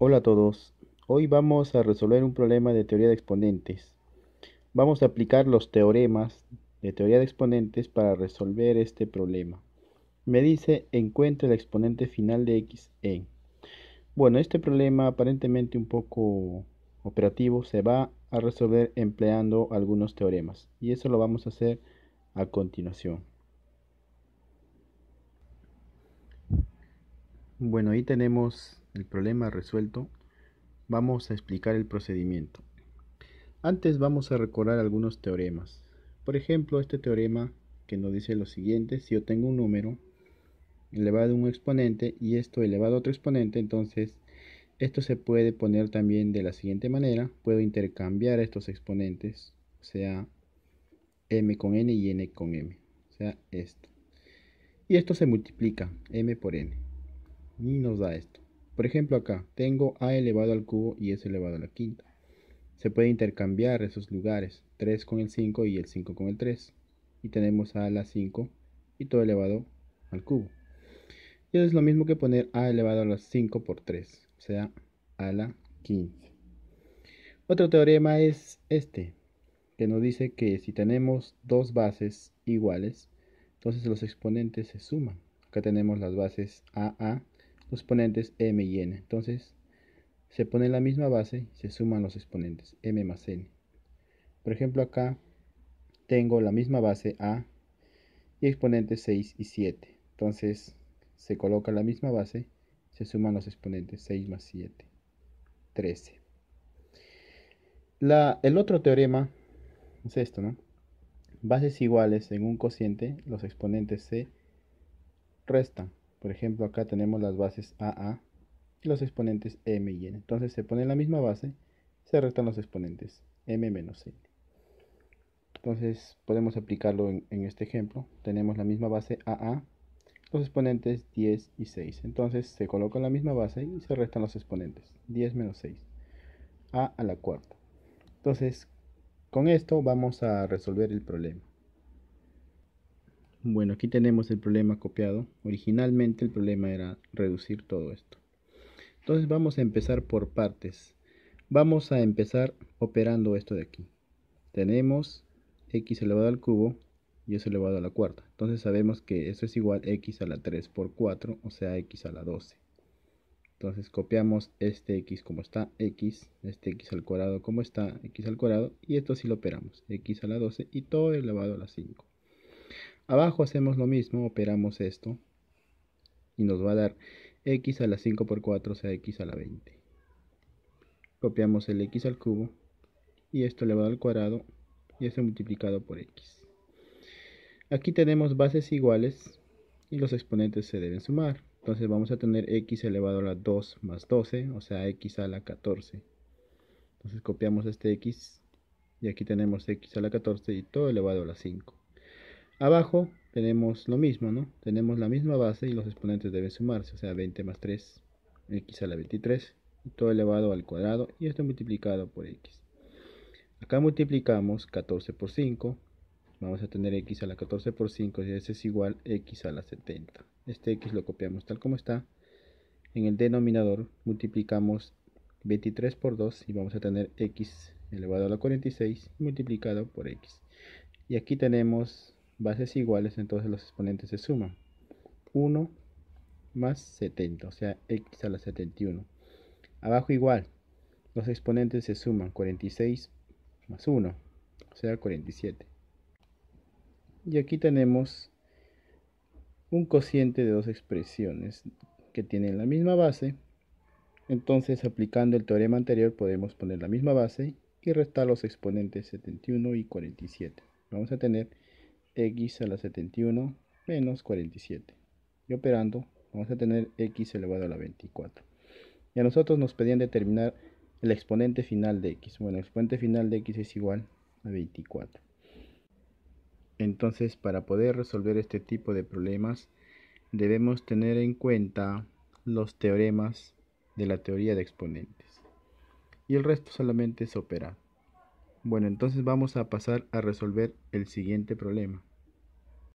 Hola a todos. Hoy vamos a resolver un problema de teoría de exponentes. Vamos a aplicar los teoremas de teoría de exponentes para resolver este problema. Me dice encuentra el exponente final de x en. Bueno, este problema aparentemente un poco operativo se va a resolver empleando algunos teoremas y eso lo vamos a hacer a continuación. Bueno, ahí tenemos el problema resuelto, vamos a explicar el procedimiento. Antes vamos a recordar algunos teoremas. Por ejemplo, este teorema que nos dice lo siguiente, si yo tengo un número elevado a un exponente y esto elevado a otro exponente, entonces esto se puede poner también de la siguiente manera, puedo intercambiar estos exponentes, sea, m con n y n con m, o sea, esto. Y esto se multiplica, m por n, y nos da esto. Por ejemplo acá tengo a elevado al cubo y es elevado a la quinta. Se puede intercambiar esos lugares, 3 con el 5 y el 5 con el 3. Y tenemos a la 5 y todo elevado al cubo. Y es lo mismo que poner a elevado a la 5 por 3, o sea, a la 15. Otro teorema es este, que nos dice que si tenemos dos bases iguales, entonces los exponentes se suman. Acá tenemos las bases a a los exponentes m y n. Entonces, se pone la misma base, se suman los exponentes m más n. Por ejemplo, acá tengo la misma base a y exponentes 6 y 7. Entonces, se coloca la misma base, se suman los exponentes 6 más 7, 13. el otro teorema es esto, ¿no? Bases iguales en un cociente, los exponentes se restan. Por ejemplo, acá tenemos las bases AA y los exponentes M y N. Entonces se pone la misma base, se restan los exponentes M menos N. Entonces podemos aplicarlo en, en este ejemplo. Tenemos la misma base AA, los exponentes 10 y 6. Entonces se coloca la misma base y se restan los exponentes. 10 menos 6. A a la cuarta. Entonces, con esto vamos a resolver el problema. Bueno, aquí tenemos el problema copiado. Originalmente el problema era reducir todo esto. Entonces vamos a empezar por partes. Vamos a empezar operando esto de aquí. Tenemos x elevado al cubo y es elevado a la cuarta. Entonces sabemos que esto es igual a x a la 3 por 4, o sea x a la 12. Entonces copiamos este x como está, x, este x al cuadrado como está, x al cuadrado, y esto sí lo operamos, x a la 12 y todo elevado a la 5. Abajo hacemos lo mismo, operamos esto y nos va a dar x a la 5 por 4, o sea, x a la 20. Copiamos el x al cubo y esto elevado al cuadrado y esto multiplicado por x. Aquí tenemos bases iguales y los exponentes se deben sumar. Entonces vamos a tener x elevado a la 2 más 12, o sea, x a la 14. Entonces copiamos este x y aquí tenemos x a la 14 y todo elevado a la 5. Abajo tenemos lo mismo, ¿no? Tenemos la misma base y los exponentes deben sumarse, o sea, 20 más 3, x a la 23, todo elevado al cuadrado y esto multiplicado por x. Acá multiplicamos 14 por 5, vamos a tener x a la 14 por 5 y ese es igual a x a la 70. Este x lo copiamos tal como está. En el denominador multiplicamos 23 por 2 y vamos a tener x elevado a la 46 multiplicado por x. Y aquí tenemos bases iguales, entonces los exponentes se suman. 1 más 70, o sea, x a la 71. Abajo igual, los exponentes se suman, 46 más 1, o sea, 47. Y aquí tenemos un cociente de dos expresiones que tienen la misma base. Entonces, aplicando el teorema anterior, podemos poner la misma base y restar los exponentes 71 y 47. Vamos a tener x a la 71 menos 47. Y operando, vamos a tener x elevado a la 24. Y a nosotros nos pedían determinar el exponente final de x. Bueno, el exponente final de x es igual a 24. Entonces, para poder resolver este tipo de problemas, debemos tener en cuenta los teoremas de la teoría de exponentes. Y el resto solamente es operar. Bueno, entonces vamos a pasar a resolver el siguiente problema.